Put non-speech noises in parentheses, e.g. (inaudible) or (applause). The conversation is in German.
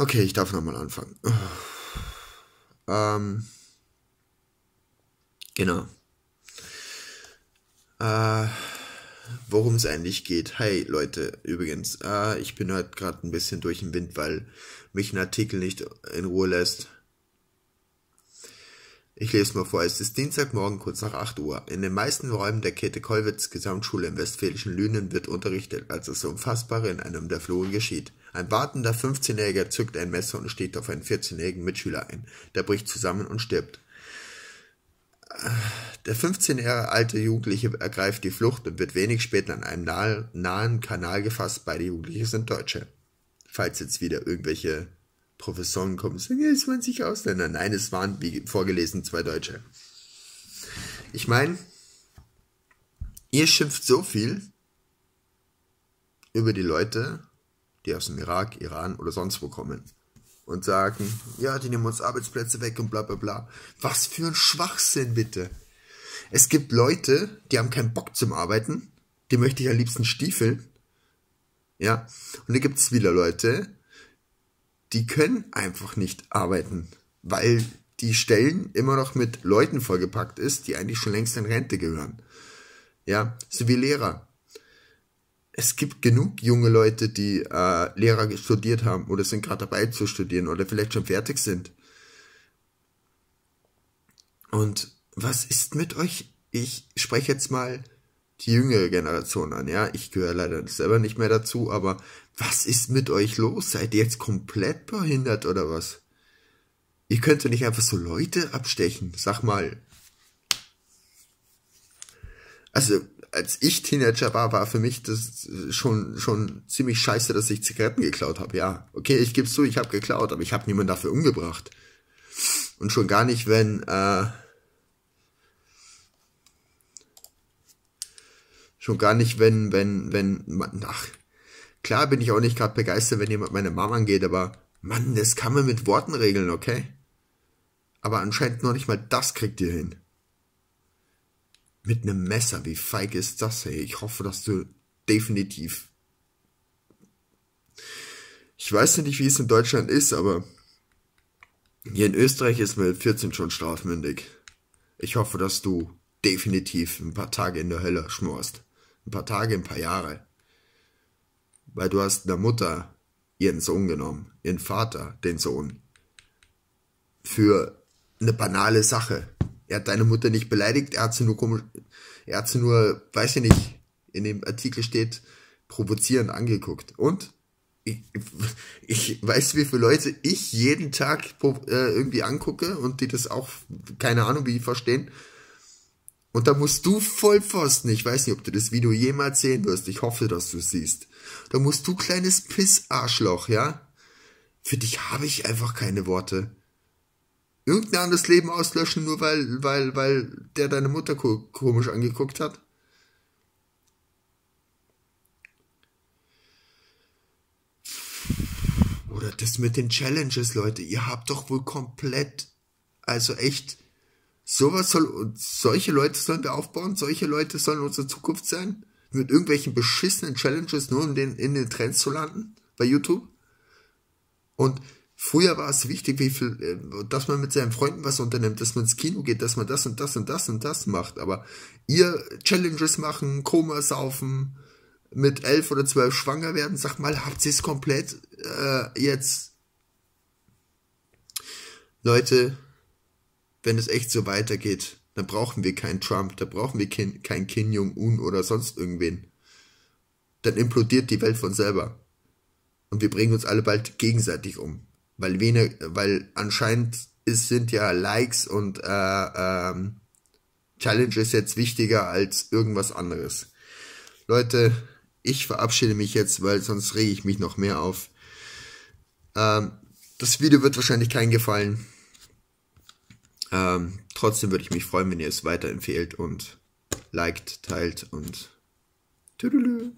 Okay, ich darf nochmal anfangen. (sighs) Ähm, genau. Äh, Worum es eigentlich geht. Hey Leute, übrigens, äh, ich bin heute halt gerade ein bisschen durch den Wind, weil mich ein Artikel nicht in Ruhe lässt. Ich lese mal vor. Es ist Dienstagmorgen kurz nach 8 Uhr. In den meisten Räumen der Käthe-Kollwitz-Gesamtschule im westfälischen Lünen wird unterrichtet, als das Unfassbare in einem der Fluren geschieht. Ein wartender 15-Jähriger zückt ein Messer und sticht auf einen 14-jährigen Mitschüler ein. Der bricht zusammen und stirbt. Der 15 Jahre alte Jugendliche ergreift die Flucht und wird wenig später an einem nahe, nahen Kanal gefasst. Beide Jugendliche sind Deutsche. Falls jetzt wieder irgendwelche Professoren kommen sagen, es waren sich Ausländer. Nein, es waren, wie vorgelesen, zwei Deutsche. Ich meine, ihr schimpft so viel über die Leute, die aus dem Irak, Iran oder sonst wo kommen und sagen, ja, die nehmen uns Arbeitsplätze weg und bla bla bla. Was für ein Schwachsinn bitte. Es gibt Leute, die haben keinen Bock zum Arbeiten, die möchte ich am liebsten stiefeln. Ja, und da gibt es wieder Leute, die können einfach nicht arbeiten, weil die Stellen immer noch mit Leuten vollgepackt ist, die eigentlich schon längst in Rente gehören. Ja, so wie Lehrer es gibt genug junge Leute, die äh, Lehrer studiert haben oder sind gerade dabei zu studieren oder vielleicht schon fertig sind. Und was ist mit euch? Ich spreche jetzt mal die jüngere Generation an, ja. Ich gehöre leider selber nicht mehr dazu, aber was ist mit euch los? Seid ihr jetzt komplett behindert oder was? Ihr könnt doch nicht einfach so Leute abstechen. Sag mal, also als ich Teenager war, war für mich das schon schon ziemlich scheiße, dass ich Zigaretten geklaut habe. Ja, okay, ich gebe zu, ich habe geklaut, aber ich habe niemanden dafür umgebracht. Und schon gar nicht, wenn äh, schon gar nicht, wenn wenn wenn ach klar bin ich auch nicht gerade begeistert, wenn jemand meine Mama angeht, aber Mann, das kann man mit Worten regeln, okay? Aber anscheinend noch nicht mal das kriegt ihr hin. Mit einem Messer, wie feig ist das, ey? Ich hoffe, dass du definitiv. Ich weiß nicht, wie es in Deutschland ist, aber hier in Österreich ist man mit 14 schon strafmündig. Ich hoffe, dass du definitiv ein paar Tage in der Hölle schmorst. Ein paar Tage, ein paar Jahre. Weil du hast der Mutter ihren Sohn genommen, ihren Vater, den Sohn. Für eine banale Sache er hat deine Mutter nicht beleidigt, er hat sie nur komisch, er hat sie nur, weiß ich nicht, in dem Artikel steht, provozierend angeguckt. Und? Ich, ich weiß, wie viele Leute ich jeden Tag äh, irgendwie angucke und die das auch, keine Ahnung, wie die verstehen. Und da musst du Vollpfosten, ich weiß nicht, ob du das Video jemals sehen wirst, ich hoffe, dass du es siehst. Da musst du kleines Pissarschloch, ja? Für dich habe ich einfach keine Worte irgendein anderes Leben auslöschen, nur weil, weil, weil der deine Mutter ko komisch angeguckt hat? Oder das mit den Challenges, Leute. Ihr habt doch wohl komplett, also echt, sowas soll, solche Leute sollen wir aufbauen, solche Leute sollen unsere Zukunft sein? Mit irgendwelchen beschissenen Challenges, nur um den, in den Trends zu landen? Bei YouTube? Und Früher war es wichtig, wie viel, äh, dass man mit seinen Freunden was unternimmt, dass man ins Kino geht, dass man das und das und das und das macht. Aber ihr Challenges machen, Koma saufen, mit elf oder zwölf schwanger werden, sagt mal, habt ihr es komplett äh, jetzt? Leute, wenn es echt so weitergeht, dann brauchen wir keinen Trump, da brauchen wir kein, kein Kim Jong-un oder sonst irgendwen. Dann implodiert die Welt von selber. Und wir bringen uns alle bald gegenseitig um weil wenig, weil anscheinend ist, sind ja Likes und äh, ähm, Challenges jetzt wichtiger als irgendwas anderes. Leute, ich verabschiede mich jetzt, weil sonst rege ich mich noch mehr auf. Ähm, das Video wird wahrscheinlich keinen gefallen. Ähm, trotzdem würde ich mich freuen, wenn ihr es weiterempfehlt und liked, teilt und tüdelü.